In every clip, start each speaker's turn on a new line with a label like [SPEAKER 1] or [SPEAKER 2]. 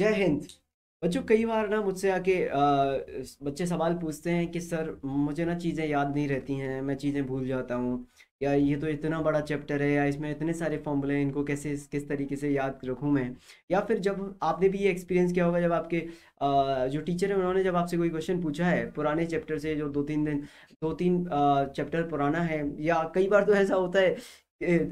[SPEAKER 1] जय हिंद बच्चों कई बार ना मुझसे आके बच्चे सवाल पूछते हैं कि सर मुझे ना चीज़ें याद नहीं रहती हैं मैं चीज़ें भूल जाता हूँ या ये तो इतना बड़ा चैप्टर है या इसमें इतने सारे फॉर्मूले हैं इनको कैसे किस तरीके से याद रखूँ मैं या फिर जब आपने भी ये एक्सपीरियंस किया होगा जब आपके जो टीचर हैं उन्होंने जब आपसे कोई क्वेश्चन पूछा है पुराने चैप्टर से जो दो तीन दिन दो तीन चैप्टर पुराना है या कई बार तो ऐसा होता है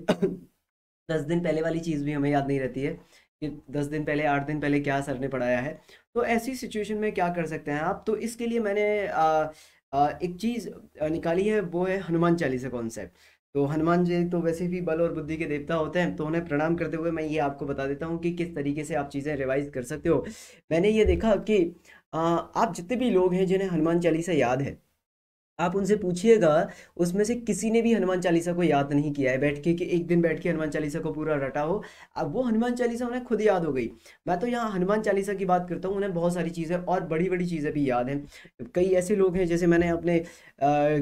[SPEAKER 1] दस दिन पहले वाली चीज़ भी हमें याद नहीं रहती है कि दस दिन पहले आठ दिन पहले क्या सर ने पढ़ाया है तो ऐसी सिचुएशन में क्या कर सकते हैं आप तो इसके लिए मैंने आ, आ, एक चीज़ निकाली है वो है हनुमान चालीसा कॉन्सेप्ट तो हनुमान जी तो वैसे भी बल और बुद्धि के देवता होते हैं तो उन्हें प्रणाम करते हुए मैं ये आपको बता देता हूँ कि किस तरीके से आप चीज़ें रिवाइज कर सकते हो मैंने ये देखा कि आ, आप जितने भी लोग हैं जिन्हें हनुमान चालीसा याद है आप उनसे पूछिएगा उसमें से किसी ने भी हनुमान चालीसा को याद नहीं किया है बैठ के कि एक दिन बैठ के हनुमान चालीसा को पूरा रटा हो अब वो हनुमान चालीसा उन्हें खुद याद हो गई मैं तो यहाँ हनुमान चालीसा की बात करता हूँ उन्हें बहुत सारी चीज़ें और बड़ी बड़ी चीज़ें भी याद हैं कई ऐसे लोग हैं जैसे मैंने अपने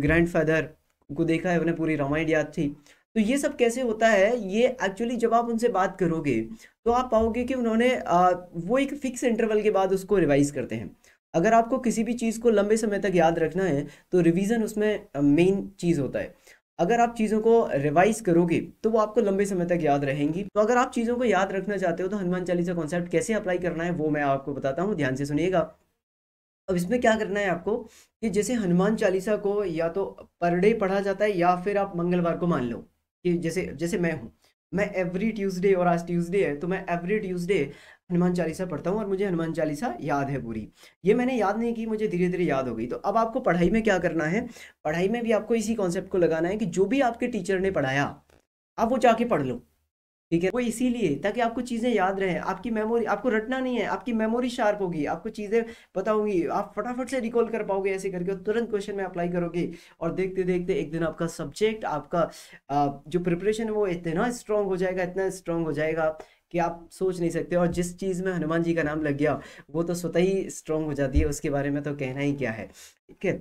[SPEAKER 1] ग्रैंड फादर को देखा है उन्हें पूरी रामायण याद थी तो ये सब कैसे होता है ये एक्चुअली जब आप उनसे बात करोगे तो आप पाओगे कि उन्होंने वो एक फिक्स इंटरवल के बाद उसको रिवाइज करते हैं अगर आपको किसी भी चीज़ को लंबे समय तक याद रखना है तो रिवीजन उसमें मेन चीज़ होता है अगर आप चीज़ों को रिवाइज करोगे तो वो आपको लंबे समय तक याद रहेंगी तो अगर आप चीज़ों को याद रखना चाहते हो तो हनुमान चालीसा कॉन्सेप्ट कैसे अप्लाई करना है वो मैं आपको बताता हूँ ध्यान से सुनिएगा अब इसमें क्या करना है आपको कि जैसे हनुमान चालीसा को या तो पर डे पढ़ा जाता है या फिर आप मंगलवार को मान लो कि जैसे जैसे मैं हूँ मैं एवरी ट्यूसडे और आज ट्यूसडे है तो मैं एवरी ट्यूसडे हनुमान चालीसा पढ़ता हूँ और मुझे हनुमान चालीसा याद है पूरी ये मैंने याद नहीं की मुझे धीरे धीरे याद हो गई तो अब आपको पढ़ाई में क्या करना है पढ़ाई में भी आपको इसी कॉन्सेप्ट को लगाना है कि जो भी आपके टीचर ने पढ़ाया आप वो जाके पढ़ लो ठीक है वो इसीलिए ताकि आपको चीज़ें याद रहें आपकी मेमोरी आपको रटना नहीं है आपकी मेमोरी शार्प होगी आपको चीज़ें पता होंगी आप फटाफट से रिकॉल कर पाओगे ऐसे करके और तुरंत क्वेश्चन में अप्लाई करोगे और देखते देखते एक दिन आपका सब्जेक्ट आपका जो प्रिपरेशन है वो इतना स्ट्रांग हो जाएगा इतना स्ट्रांग हो जाएगा कि आप सोच नहीं सकते और जिस चीज़ में हनुमान जी का नाम लग गया वो तो स्वतः ही स्ट्रॉन्ग हो जाती है उसके बारे में तो कहना ही क्या है ठीक है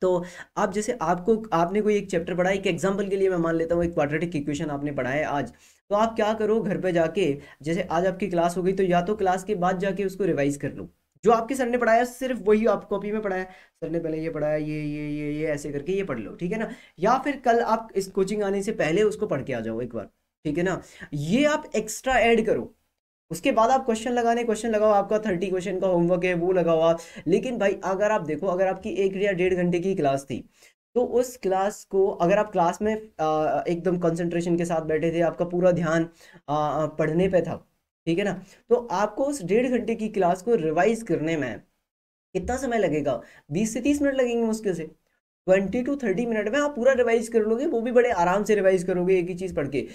[SPEAKER 1] तो आप जैसे आपको आपने कोई एक चैप्टर पढ़ा एक एग्जाम्पल के लिए मैं मान लेता हूँ एक क्वाड्रेटिक इक्वेशन आपने पढ़ा है आज तो आप क्या करो घर पे जाके जैसे आज आपकी क्लास हो गई तो या तो क्लास के बाद जाके उसको रिवाइज कर लो जो आपके सर ने पढ़ाया सिर्फ वही आप कॉपी में पढ़ाया सर ने पहले ये पढ़ाया ये ये ये ये ऐसे करके ये पढ़ लो ठीक है ना या फिर कल आप इस कोचिंग आने से पहले उसको पढ़ के आ जाओ एक बार ठीक है ना ये आप एक्स्ट्रा ऐड करो उसके बाद आप क्वेश्चन लगाने क्वेश्चन लगाओ आपका थर्टी क्वेश्चन का होमवर्क है वो लगाओ आप लेकिन भाई अगर आप देखो अगर आपकी एक या डेढ़ घंटे की क्लास थी तो उस क्लास को अगर आप क्लास में एकदम कंसंट्रेशन के साथ बैठे थे आपका पूरा ध्यान पढ़ने पे था ठीक है ना तो आपको उस डेढ़ घंटे की क्लास को रिवाइज करने में कितना समय लगेगा बीस से तीस मिनट लगेंगे मुश्किल से ट्वेंटी टू थर्टी मिनट में आप पूरा रिवाइज कर लोगे वो भी बड़े आराम से रिवाइज करोगे एक ही चीज़ पढ़ के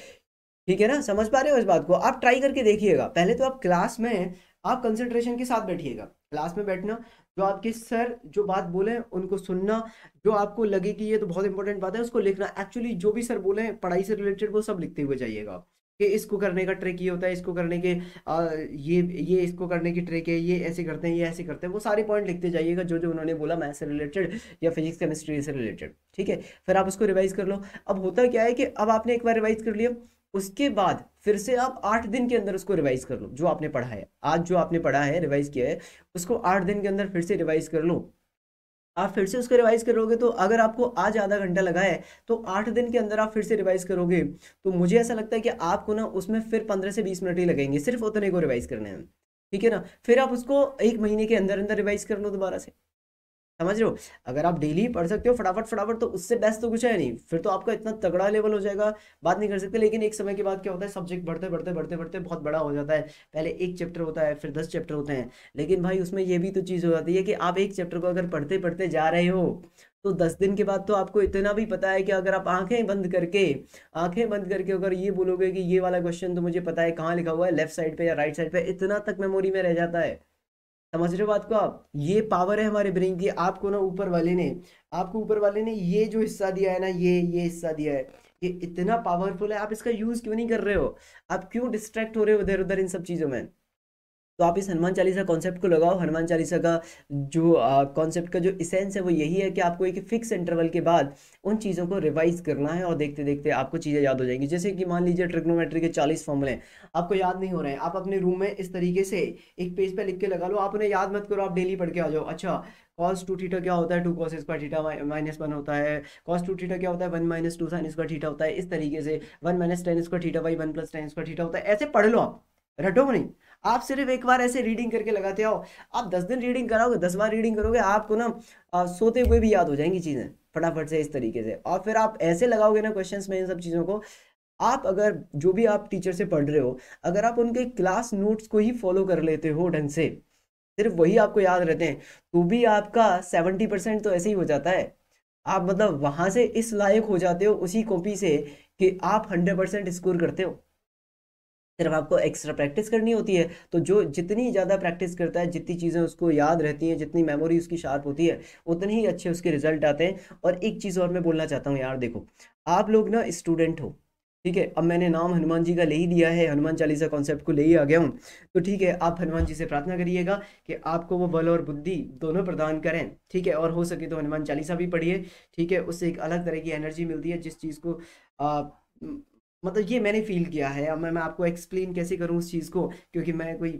[SPEAKER 1] ठीक है ना समझ पा रहे हो इस बात को आप ट्राई करके देखिएगा पहले तो आप क्लास में आप कंसंट्रेशन के साथ बैठिएगा क्लास में बैठना जो आपके सर जो बात बोले उनको सुनना जो आपको लगे कि ये तो बहुत इंपॉर्टेंट बात है उसको लिखना एक्चुअली जो भी सर बोले पढ़ाई से रिलेटेड वो सब लिखते हुए जाइएगा कि इसको करने का ट्रिक ये होता है इसको करने के आ, ये ये इसको करने की ट्रिक है ये ऐसे करते हैं ये ऐसे करते हैं वो सारे पॉइंट लिखते जाइएगा जो जो उन्होंने बोला मैथ से रिलेटेड या फिजिक्स केमिस्ट्री से रिलेटेड ठीक है फिर आप उसको रिवाइज कर लो अब होता क्या है कि अब आपने एक बार रिवाइज कर लिया उसके बाद फिर से आप आठ दिन के अंदर उसको रिवाइज कर लो जो आपने पढ़ा है आज जो आपने पढ़ा है रिवाइज किया है उसको आठ दिन के अंदर फिर से रिवाइज कर लो आप फिर से उसको रिवाइज करोगे तो अगर आपको आज आधा घंटा लगा है तो आठ दिन के अंदर आप फिर से रिवाइज करोगे तो मुझे ऐसा लगता है कि आपको ना उसमें फिर पंद्रह से बीस मिनट ही लगेंगे सिर्फ उतने को रिवाइज करने में ठीक है ना फिर आप उसको एक महीने के अंदर अंदर रिवाइज कर लो दोबारा से समझ रहे हो अगर आप डेली पढ़ सकते हो फटाफट फटाफट तो उससे बेस्ट तो कुछ है नहीं फिर तो आपका इतना तगड़ा लेवल हो जाएगा बात नहीं कर सकते लेकिन एक समय के बाद क्या होता है सब्जेक्ट बढ़ते बढ़ते बढ़ते बढ़ते बहुत बड़ा हो जाता है पहले एक चैप्टर होता है फिर दस चैप्टर होते हैं लेकिन भाई उसमें यह भी तो चीज़ हो जाती है कि आप एक चैप्टर को अगर पढ़ते पढ़ते जा रहे हो तो दस दिन के बाद तो आपको इतना भी पता है कि अगर आप आंखें बंद करके आंखें बंद करके अगर ये बोलोगे कि ये वाला क्वेश्चन तो मुझे पता है कहाँ लिखा हुआ है लेफ्ट साइड पे या राइट साइड पे इतना तक मेमोरी में रह जाता है समझ रहे हो बात को आप ये पावर है हमारे ब्रेन की आपको ना ऊपर वाले ने आपको ऊपर वाले ने ये जो हिस्सा दिया है ना ये ये हिस्सा दिया है ये इतना पावरफुल है आप इसका यूज़ क्यों नहीं कर रहे हो आप क्यों डिस्ट्रैक्ट हो रहे हो उधर उधर इन सब चीज़ों में तो आप इस हनुमान चालीसा कॉन्सेप्ट को लगाओ हनुमान चालीसा का जो कॉन्सेप्ट का जो इसेंस है वो यही है कि आपको एक फिक्स इंटरवल के बाद उन चीज़ों को रिवाइज करना है और देखते देखते आपको चीज़ें याद हो जाएंगी जैसे कि मान लीजिए ट्रिग्नोमेट्री के चालीस फॉर्मूले आपको याद नहीं हो रहे हैं आप अपने रूम में इस तरीके से एक पेज पर पे लिख के लगा लो आप उन्हें याद मत करो आप डेली पढ़ के आ जाओ अच्छा कॉस टू थीटा क्या होता है two cos square theta minus one होता है कॉस टू थीटा क्या होता है one minus two sine square theta होता है इस तरीके से one minus tan square theta by one plus tan square theta होता है ऐसे पढ़ लो आप रटो नहीं आप सिर्फ एक बार ऐसे रीडिंग करके लगाते आओ आप दस दिन रीडिंग कराओगे दस बार रीडिंग करोगे आपको ना आप सोते हुए भी याद हो जाएंगी चीज़ें फटाफट से इस तरीके से और फिर आप ऐसे लगाओगे ना क्वेश्चन में इन सब चीज़ों को आप अगर जो भी आप टीचर से पढ़ रहे हो अगर आप उनके क्लास नोट्स को ही फॉलो कर लेते हो ढंग से सिर्फ वही आपको याद रहते हैं तो भी आपका सेवेंटी परसेंट तो ऐसे ही हो जाता है आप मतलब वहां से इस लायक हो जाते हो उसी कॉपी से कि आप हंड्रेड परसेंट स्कोर करते हो सिर्फ आपको एक्स्ट्रा प्रैक्टिस करनी होती है तो जो जितनी ज़्यादा प्रैक्टिस करता है जितनी चीज़ें उसको याद रहती हैं जितनी मेमोरी उसकी शार्प होती है उतने ही अच्छे उसके रिजल्ट आते हैं और एक चीज़ और मैं बोलना चाहता हूँ यार देखो आप लोग ना स्टूडेंट हो ठीक है अब मैंने नाम हनुमान जी का ले ही दिया है हनुमान चालीसा कॉन्सेप्ट को ले ही आ गया हूँ तो ठीक है आप हनुमान जी से प्रार्थना करिएगा कि आपको वो बल और बुद्धि दोनों प्रदान करें ठीक है और हो सके तो हनुमान चालीसा भी पढ़िए ठीक है उससे एक अलग तरह की एनर्जी मिलती है जिस चीज़ को आप मतलब ये मैंने फील किया है अब मैं मैं आपको एक्सप्लेन कैसे करूँ उस चीज़ को क्योंकि मैं कोई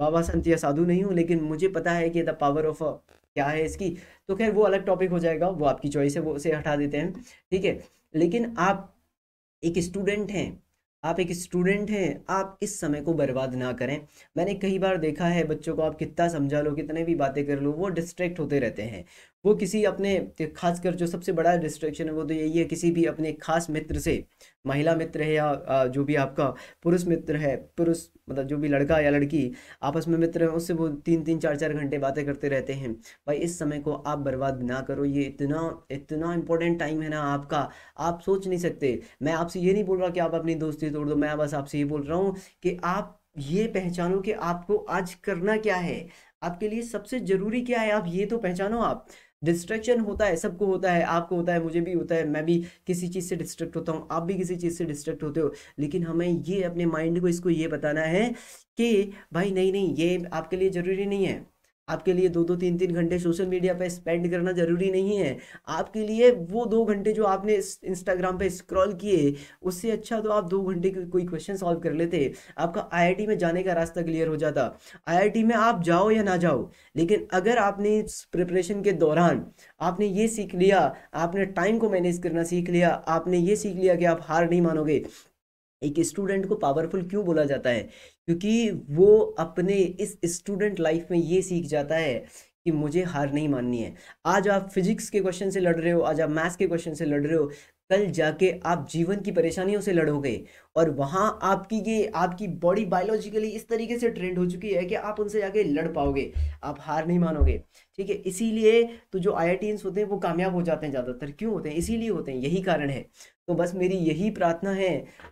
[SPEAKER 1] बाबा संत या साधु नहीं हूँ लेकिन मुझे पता है कि द पावर ऑफ क्या है इसकी तो खैर वो अलग टॉपिक हो जाएगा वो आपकी चॉइस है वो उसे हटा देते हैं ठीक है लेकिन आप एक स्टूडेंट हैं आप एक स्टूडेंट हैं आप इस समय को बर्बाद ना करें मैंने कई बार देखा है बच्चों को आप कितना समझा लो कितने भी बातें कर लो वो डिस्ट्रैक्ट होते रहते हैं वो किसी अपने खासकर जो सबसे बड़ा डिस्ट्रेक्शन है वो तो यही है किसी भी अपने खास मित्र से महिला मित्र है या जो भी आपका पुरुष मित्र है पुरुष मतलब जो भी लड़का या लड़की आपस में मित्र है उससे वो तीन तीन चार चार घंटे बातें करते रहते हैं भाई इस समय को आप बर्बाद ना करो ये इतना इतना इंपॉर्टेंट टाइम है ना आपका आप सोच नहीं सकते मैं आपसे ये नहीं बोल रहा कि आप अपनी दोस्ती तोड़ दो मैं बस आपसे ये बोल रहा हूँ कि आप ये पहचानो कि आपको आज करना क्या है आपके लिए सबसे ज़रूरी क्या है आप ये तो पहचानो आप डिस्ट्रैक्शन होता है सबको होता है आपको होता है मुझे भी होता है मैं भी किसी चीज़ से डिस्ट्रैक्ट होता हूँ आप भी किसी चीज़ से डिस्ट्रैक्ट होते हो लेकिन हमें ये अपने माइंड को इसको ये बताना है कि भाई नहीं नहीं ये आपके लिए ज़रूरी नहीं है आपके लिए दो दो तीन तीन घंटे सोशल मीडिया पे स्पेंड करना ज़रूरी नहीं है आपके लिए वो दो घंटे जो आपने इंस्टाग्राम पे स्क्रॉल किए उससे अच्छा तो आप दो घंटे को, कोई क्वेश्चन सॉल्व कर लेते आपका आईआईटी में जाने का रास्ता क्लियर हो जाता आईआईटी में आप जाओ या ना जाओ लेकिन अगर आपने प्रिपरेशन के दौरान आपने ये सीख लिया आपने टाइम को मैनेज करना सीख लिया आपने ये सीख लिया कि आप हार नहीं मानोगे एक स्टूडेंट को पावरफुल क्यों बोला जाता है क्योंकि वो अपने इस स्टूडेंट लाइफ में ये सीख जाता है कि मुझे हार नहीं माननी है आज आप फिजिक्स के क्वेश्चन से लड़ रहे हो आज आप मैथ्स के क्वेश्चन से लड़ रहे हो कल जाके आप जीवन की परेशानियों से लड़ोगे और वहाँ आपकी ये आपकी बॉडी बायोलॉजिकली इस तरीके से ट्रेंड हो चुकी है कि आप उनसे जाके लड़ पाओगे आप हार नहीं मानोगे ठीक है इसीलिए तो जो आई होते हैं वो कामयाब हो जाते हैं ज़्यादातर क्यों होते हैं इसीलिए होते हैं यही कारण है तो बस मेरी यही प्रार्थना है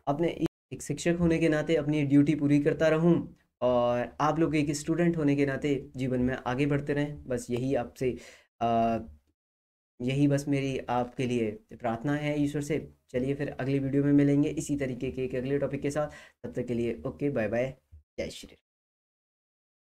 [SPEAKER 1] अपने एक शिक्षक होने के नाते अपनी ड्यूटी पूरी करता रहूँ और आप लोग एक स्टूडेंट होने के नाते जीवन में आगे बढ़ते रहें बस यही आपसे यही बस मेरी आपके लिए प्रार्थना है ईश्वर से चलिए फिर अगली वीडियो में मिलेंगे इसी तरीके के एक अगले टॉपिक के साथ तब तक के लिए ओके बाय बाय जय श्री